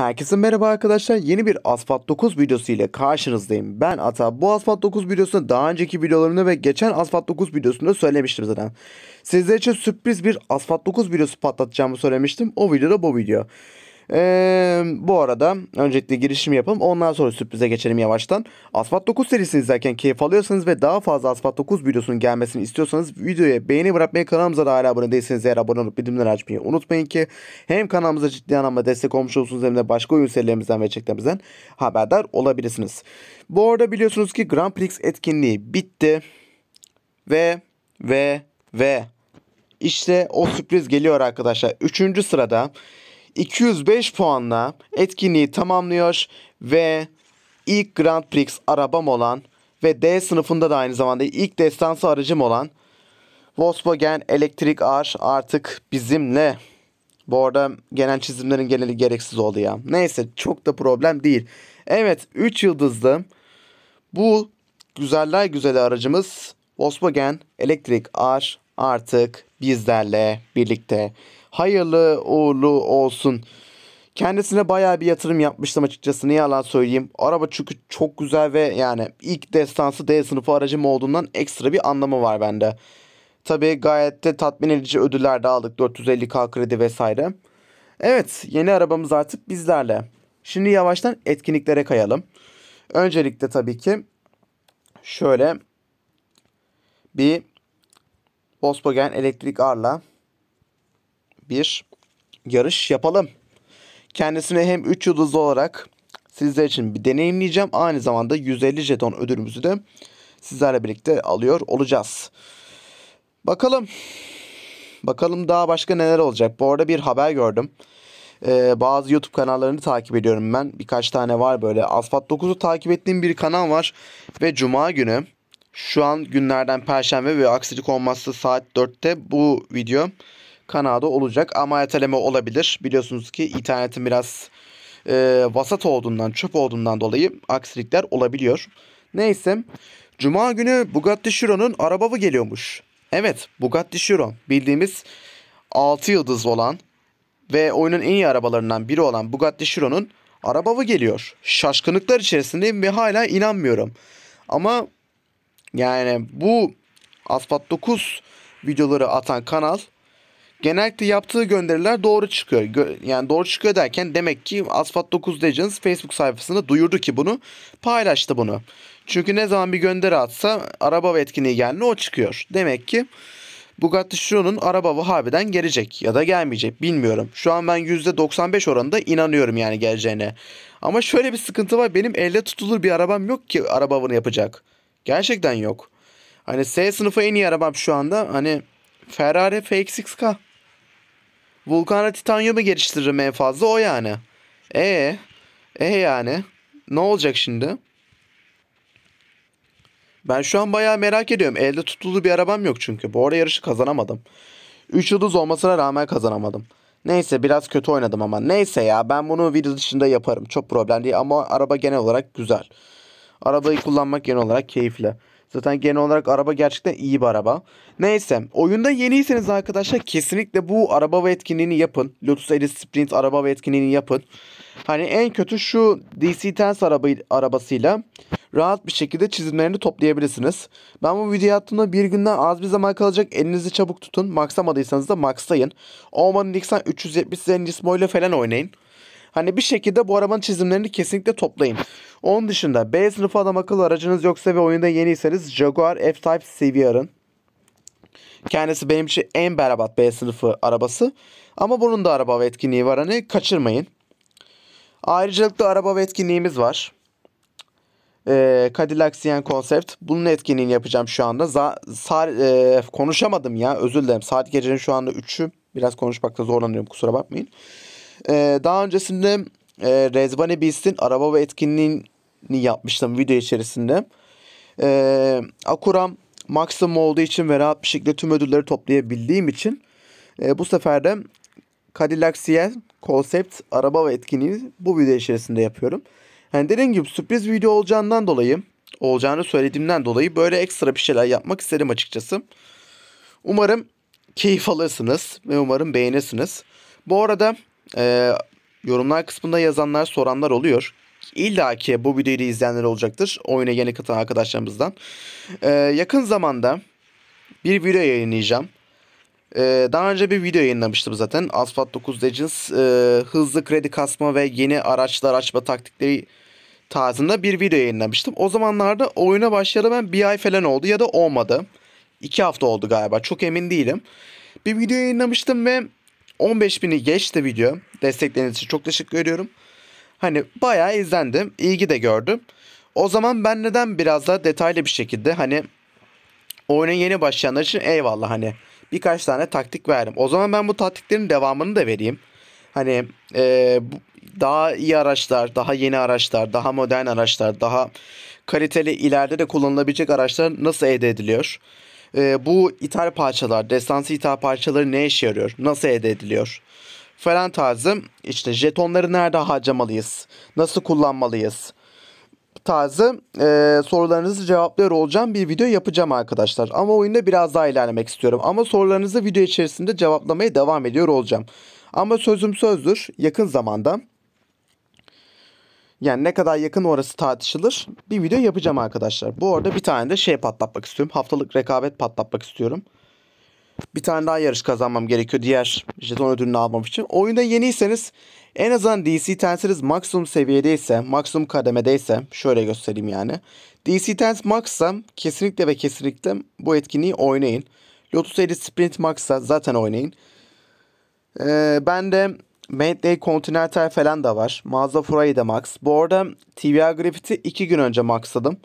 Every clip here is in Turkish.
Herkese merhaba arkadaşlar. Yeni bir Asfalt 9 videosu ile karşınızdayım. Ben Ata. Bu Asfalt 9 videosunu daha önceki videolarımda ve geçen Asfalt 9 videosunda söylemiştim zaten. Sizler için sürpriz bir Asfalt 9 videosu patlatacağımı söylemiştim. O videoda bu video. Ee, bu arada öncelikle girişimi yapalım. Ondan sonra sürprize geçelim yavaştan. Asfalt 9 serisini izlerken keyif alıyorsanız ve daha fazla Asfalt 9 videosunun gelmesini istiyorsanız videoya beğeni bırakmayı kanalımıza da hala abone değilseniz eğer abone olup bildirimleri açmayı unutmayın ki hem kanalımıza ciddi anlamda destek olmuş olursunuz hem de başka oyun serilerimizden ve çeklerimizden haberdar olabilirsiniz. Bu arada biliyorsunuz ki Grand Prix etkinliği bitti ve ve ve işte o sürpriz geliyor arkadaşlar. Üçüncü sırada 205 puanla etkinliği tamamlıyor ve ilk Grand Prix arabam olan ve D sınıfında da aynı zamanda ilk destansı aracım olan Volkswagen Electric R artık bizimle. Bu arada genel çizimlerin geneli gereksiz oldu ya. Neyse çok da problem değil. Evet 3 yıldızlı bu güzeller güzeli aracımız Volkswagen Electric R artık bizlerle birlikte hayırlı uğurlu olsun. Kendisine bayağı bir yatırım yapmıştım açıkçası. Ne yalan söyleyeyim. Araba çünkü çok güzel ve yani ilk destansı D sınıfı aracım olduğundan ekstra bir anlamı var bende. Tabii gayet de tatmin edici ödüller de aldık. 450k kredi vesaire. Evet yeni arabamız artık bizlerle. Şimdi yavaştan etkinliklere kayalım. Öncelikle tabii ki şöyle bir Volkswagen Elektrik Arla bir yarış yapalım. Kendisine hem 3 yıldızlı olarak sizler için bir deneyimleyeceğim. Aynı zamanda 150 jeton ödülümüzü de sizlerle birlikte alıyor olacağız. Bakalım. Bakalım daha başka neler olacak. Bu arada bir haber gördüm. Ee, bazı YouTube kanallarını takip ediyorum ben. Birkaç tane var böyle. Asfalt 9'u takip ettiğim bir kanal var. Ve Cuma günü şu an günlerden Perşembe ve aksilik olmazsa saat 4'te bu video kanadı olacak. Ama erteleme olabilir. Biliyorsunuz ki internetin biraz e, vasat olduğundan, çöp olduğundan dolayı aksilikler olabiliyor. Neyse. Cuma günü Bugatti Chiron'un arababı geliyormuş. Evet Bugatti Chiron bildiğimiz 6 yıldız olan ve oyunun en iyi arabalarından biri olan Bugatti Chiron'un arababı geliyor. Şaşkınlıklar içerisindeyim ve hala inanmıyorum. Ama yani bu Asfalt 9 videoları atan kanal genellikle yaptığı gönderiler doğru çıkıyor. Gö- yani doğru çıkıyor derken demek ki Asfalt 9 Legends Facebook sayfasında duyurdu ki bunu paylaştı bunu. Çünkü ne zaman bir gönderi atsa araba ve etkinliği geldi o çıkıyor. Demek ki Bugatti Chiron'un araba bu harbiden gelecek ya da gelmeyecek bilmiyorum. Şu an ben %95 oranında inanıyorum yani geleceğine. Ama şöyle bir sıkıntı var benim elle tutulur bir arabam yok ki araba bunu yapacak. Gerçekten yok. Hani S sınıfı en iyi arabam şu anda hani Ferrari FX6K. Vulkan'a titanyumu geliştiririm en fazla o yani. E e yani ne olacak şimdi? Ben şu an bayağı merak ediyorum. Elde tutulu bir arabam yok çünkü. Bu ara yarışı kazanamadım. 3 yıldız olmasına rağmen kazanamadım. Neyse biraz kötü oynadım ama. Neyse ya ben bunu video dışında yaparım. Çok problem değil ama araba genel olarak güzel. Arabayı kullanmak genel olarak keyifli. Zaten genel olarak araba gerçekten iyi bir araba. Neyse oyunda yeniyseniz arkadaşlar kesinlikle bu araba ve etkinliğini yapın. Lotus Elise Sprint araba ve etkinliğini yapın. Hani en kötü şu DC Tense araba, arabasıyla rahat bir şekilde çizimlerini toplayabilirsiniz. Ben bu videoyu attığımda bir günden az bir zaman kalacak elinizi çabuk tutun. Maxlamadıysanız da maxlayın. Oman Nixon 370 Zenlis ile falan oynayın. Hani bir şekilde bu arabanın çizimlerini kesinlikle toplayın. Onun dışında B sınıfı adam akıllı aracınız yoksa ve oyunda yeniyseniz Jaguar F-Type CVR'ın Kendisi benim için en berbat B sınıfı arabası. Ama bunun da araba ve etkinliği var hani kaçırmayın. Ayrıcalıklı araba ve etkinliğimiz var. Ee, Cadillac Cyan Concept. Bunun etkinliğini yapacağım şu anda. Za- sar- e- konuşamadım ya özür dilerim. Saat gecenin şu anda 3'ü. Biraz konuşmakta zorlanıyorum kusura bakmayın. Ee, daha öncesinde e, Rezbani Beast'in araba ve etkinliğini yapmıştım video içerisinde. Ee, Akuram maksimum olduğu için ve rahat bir şekilde tüm ödülleri toplayabildiğim için e, bu sefer de Cadillac CL konsept araba ve etkinliği bu video içerisinde yapıyorum. Yani dediğim gibi sürpriz video olacağından dolayı olacağını söylediğimden dolayı böyle ekstra bir şeyler yapmak istedim açıkçası. Umarım keyif alırsınız ve umarım beğenirsiniz. Bu arada e, yorumlar kısmında yazanlar soranlar oluyor. İlla ki bu videoyu izleyenler olacaktır. Oyuna yeni katılan arkadaşlarımızdan. E, yakın zamanda bir video yayınlayacağım. Ee, daha önce bir video yayınlamıştım zaten. Asphalt 9 Legends e, hızlı kredi kasma ve yeni araçlar açma taktikleri tarzında bir video yayınlamıştım. O zamanlarda oyuna başlayalı ben bir ay falan oldu ya da olmadı. İki hafta oldu galiba çok emin değilim. Bir video yayınlamıştım ve 15 bini geçti video. Destekleriniz için çok teşekkür ediyorum. Hani bayağı izlendim. İlgi de gördüm. O zaman ben neden biraz daha detaylı bir şekilde hani oyuna yeni başlayanlar için eyvallah hani birkaç tane taktik verdim. O zaman ben bu taktiklerin devamını da vereyim. Hani e, daha iyi araçlar, daha yeni araçlar, daha modern araçlar, daha kaliteli ileride de kullanılabilecek araçlar nasıl elde ediliyor? e, bu ithal parçalar, destansı ithal parçaları ne işe yarıyor, nasıl elde ediliyor falan tarzı işte jetonları nerede harcamalıyız, nasıl kullanmalıyız tarzı e, sorularınızı cevaplıyor olacağım bir video yapacağım arkadaşlar. Ama oyunda biraz daha ilerlemek istiyorum. Ama sorularınızı video içerisinde cevaplamaya devam ediyor olacağım. Ama sözüm sözdür yakın zamanda yani ne kadar yakın orası tartışılır. Bir video yapacağım arkadaşlar. Bu arada bir tane de şey patlatmak istiyorum. Haftalık rekabet patlatmak istiyorum. Bir tane daha yarış kazanmam gerekiyor diğer jeton ödülünü almam için. Oyunda yeniyseniz en azından DC Tensiniz maksimum seviyedeyse, maksimum kademedeyse şöyle göstereyim yani. DC Tens Max'sa kesinlikle ve kesinlikle bu etkinliği oynayın. Lotus Elite Sprint Max'sa zaten oynayın. Ee, ben de Bentley Continental falan da var. Mazda Fura'yı da Max. Bu arada TVA Griffith'i 2 gün önce Max'ladım.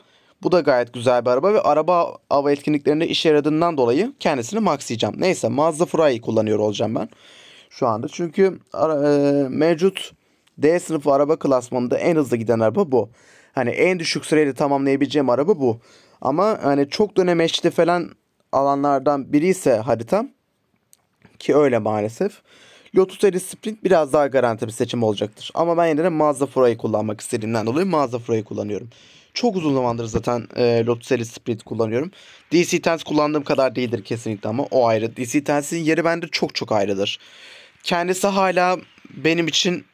Bu da gayet güzel bir araba ve araba hava etkinliklerinde işe yaradığından dolayı kendisini maxlayacağım. Neyse Mazda Fura'yı kullanıyor olacağım ben şu anda. Çünkü e, mevcut D sınıfı araba klasmanında en hızlı giden araba bu. Hani en düşük süreyle tamamlayabileceğim araba bu. Ama hani çok dönemeçli falan alanlardan biri ise haritam ki öyle maalesef. Lotus Eris Sprint biraz daha garanti bir seçim olacaktır. Ama ben yine de Mazda 4'a'yı kullanmak istediğimden dolayı Mazda 4'a'yı kullanıyorum. Çok uzun zamandır zaten e, Lotus Eris Sprint kullanıyorum. DC Tense kullandığım kadar değildir kesinlikle ama o ayrı. DC Tense'in yeri bende çok çok ayrıdır. Kendisi hala benim için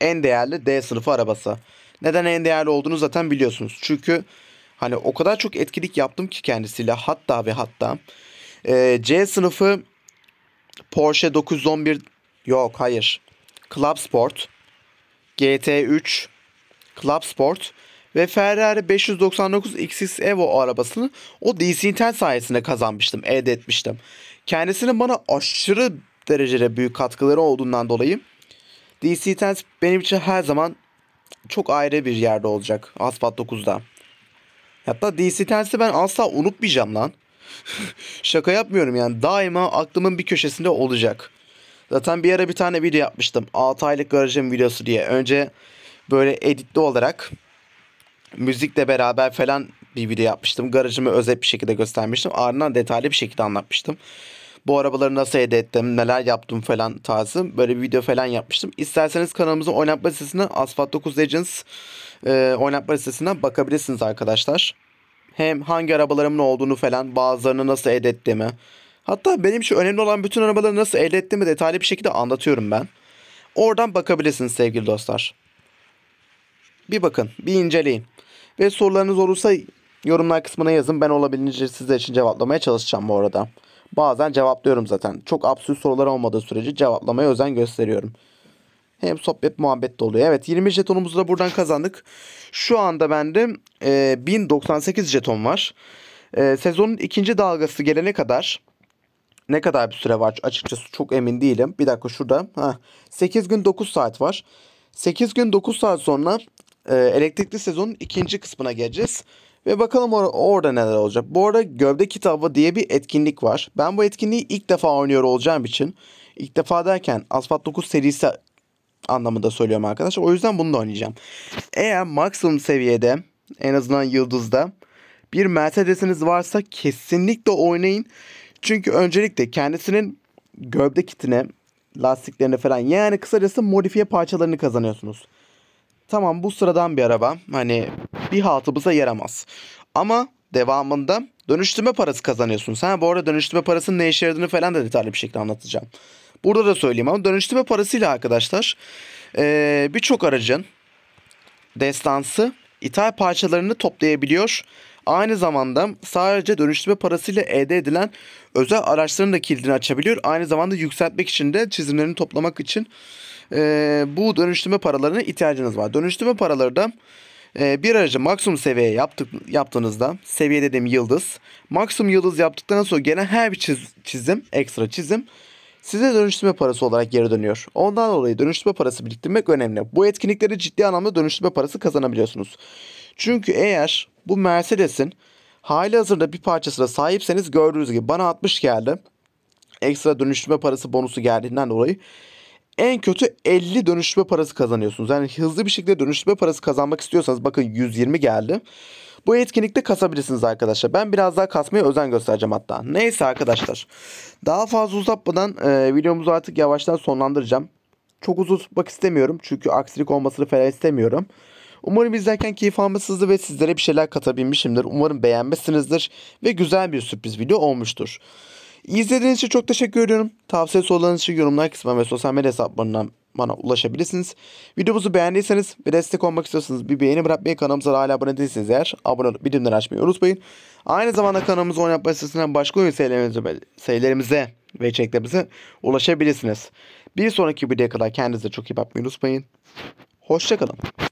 en değerli D sınıfı arabası. Neden en değerli olduğunu zaten biliyorsunuz. Çünkü hani o kadar çok etkilik yaptım ki kendisiyle hatta ve hatta e, C sınıfı Porsche 911 Yok hayır. Club Sport, GT3, Club Sport ve Ferrari 599 XX Evo arabasını o DC 10 sayesinde kazanmıştım, elde etmiştim. Kendisinin bana aşırı derecede büyük katkıları olduğundan dolayı DC 10 benim için her zaman çok ayrı bir yerde olacak Asfalt 9'da. Hatta DC 10'si ben asla unutmayacağım lan. Şaka yapmıyorum yani daima aklımın bir köşesinde olacak. Zaten bir ara bir tane video yapmıştım. 6 aylık garajım videosu diye. Önce böyle editli olarak müzikle beraber falan bir video yapmıştım. Garajımı özet bir şekilde göstermiştim. Ardından detaylı bir şekilde anlatmıştım. Bu arabaları nasıl elde ettim, neler yaptım falan tarzı böyle bir video falan yapmıştım. İsterseniz kanalımızın oynatma listesine Asphalt 9 Legends e, oynatma listesinden bakabilirsiniz arkadaşlar. Hem hangi arabalarımın olduğunu falan bazılarını nasıl elde ettiğimi Hatta benim şu önemli olan bütün arabaları nasıl elde ettiğimi detaylı bir şekilde anlatıyorum ben. Oradan bakabilirsiniz sevgili dostlar. Bir bakın, bir inceleyin. Ve sorularınız olursa yorumlar kısmına yazın. Ben olabildiğince sizler için cevaplamaya çalışacağım bu arada. Bazen cevaplıyorum zaten. Çok absürt sorular olmadığı sürece cevaplamaya özen gösteriyorum. Hem sohbet muhabbet de oluyor. Evet 20 jetonumuzu da buradan kazandık. Şu anda bende e, 1098 jeton var. E, sezonun ikinci dalgası gelene kadar ne kadar bir süre var açıkçası çok emin değilim. Bir dakika şurada. Heh. 8 gün 9 saat var. 8 gün 9 saat sonra e, elektrikli sezonun ikinci kısmına geleceğiz. Ve bakalım or- orada neler olacak. Bu arada Gövde Kitabı diye bir etkinlik var. Ben bu etkinliği ilk defa oynuyor olacağım için. ilk defa derken Asfalt 9 serisi anlamında söylüyorum arkadaşlar. O yüzden bunu da oynayacağım. Eğer maksimum seviyede en azından yıldızda bir Mercedes'iniz varsa kesinlikle oynayın. Çünkü öncelikle kendisinin gövde kitine, lastiklerine falan yani kısacası modifiye parçalarını kazanıyorsunuz. Tamam bu sıradan bir araba. Hani bir haltımıza yaramaz. Ama devamında dönüştürme parası kazanıyorsunuz. Ha bu arada dönüştürme parasının ne işe yaradığını falan da detaylı bir şekilde anlatacağım. Burada da söyleyeyim ama dönüştürme parasıyla arkadaşlar ee, birçok aracın destansı ithal parçalarını toplayabiliyor Aynı zamanda sadece dönüştürme parasıyla elde edilen özel araçların da kilidini açabiliyor. Aynı zamanda yükseltmek için de çizimlerini toplamak için e, bu dönüştürme paralarına ihtiyacınız var. Dönüştürme paraları da e, bir aracı maksimum seviyeye yaptık, yaptığınızda seviye dediğim yıldız. Maksimum yıldız yaptıktan sonra gelen her bir çiz, çizim ekstra çizim size dönüştürme parası olarak geri dönüyor. Ondan dolayı dönüştürme parası biriktirmek önemli. Bu etkinlikleri ciddi anlamda dönüştürme parası kazanabiliyorsunuz. Çünkü eğer bu Mercedes'in hali hazırda bir parçasına sahipseniz gördüğünüz gibi bana 60 geldi. Ekstra dönüştürme parası bonusu geldiğinden dolayı. En kötü 50 dönüştürme parası kazanıyorsunuz. Yani hızlı bir şekilde dönüştürme parası kazanmak istiyorsanız bakın 120 geldi. Bu etkinlikte kasabilirsiniz arkadaşlar. Ben biraz daha kasmaya özen göstereceğim hatta. Neyse arkadaşlar. Daha fazla uzatmadan e, videomuzu artık yavaştan sonlandıracağım. Çok uzun tutmak istemiyorum. Çünkü aksilik olmasını falan istemiyorum. Umarım izlerken keyif almışsınızdır ve sizlere bir şeyler katabilmişimdir. Umarım beğenmişsinizdir ve güzel bir sürpriz video olmuştur. İzlediğiniz için çok teşekkür ediyorum. Tavsiye sorularınız için yorumlar kısmına ve sosyal medya hesaplarından bana ulaşabilirsiniz. Videomuzu beğendiyseniz ve destek olmak istiyorsanız bir beğeni bırakmayı kanalımıza hala abone değilseniz eğer abone olup bildirimleri açmayı unutmayın. Aynı zamanda kanalımıza oyun yapma sitesinden başka oyun sayılarımıza, sayılarımıza ve içeriklerimize ulaşabilirsiniz. Bir sonraki videoya kadar kendinize çok iyi bakmayı unutmayın. Hoşçakalın.